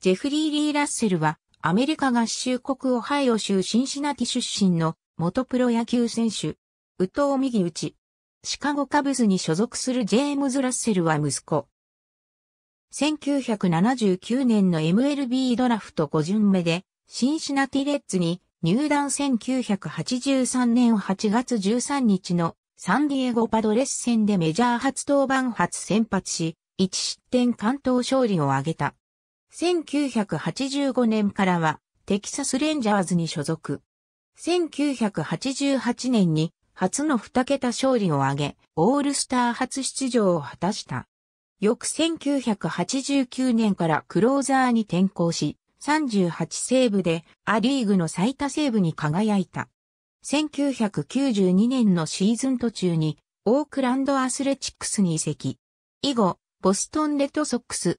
ジェフリー・リー・ラッセルは、アメリカ合衆国オハイオ州シンシナティ出身の元プロ野球選手、ウウ・ミ右打ち。シカゴカブズに所属するジェームズ・ラッセルは息子。1979年の MLB ドラフト5巡目で、シンシナティレッズに入団1983年8月13日のサンディエゴパドレス戦でメジャー初登板初先発し、1失点関東勝利を挙げた。1985年からはテキサスレンジャーズに所属。1988年に初の2桁勝利を挙げ、オールスター初出場を果たした。翌1989年からクローザーに転向し、38セーブでアリーグの最多セーブに輝いた。1992年のシーズン途中にオークランドアスレチックスに移籍。以後、ボストンレッドソックス、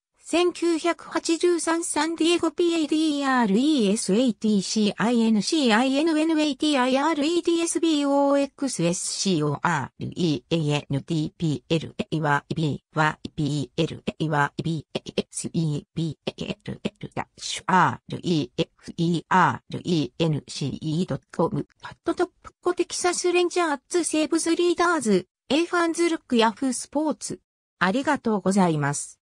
1983サンディエゴ p a d r e s a t c i n c i n n a t i r e y s b o x s c o r e a p l e l e b r e n c e c o m ハットトップコテキサスレンジャーズセーブズリーダーズ A ファンズルックヤフースポーツありがとうございます。